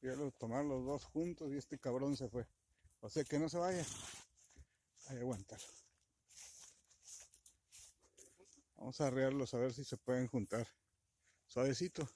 Voy los tomar los dos juntos y este cabrón se fue. O sea que no se vaya. Hay aguantar. Vamos a arrearlos a ver si se pueden juntar. Suavecito.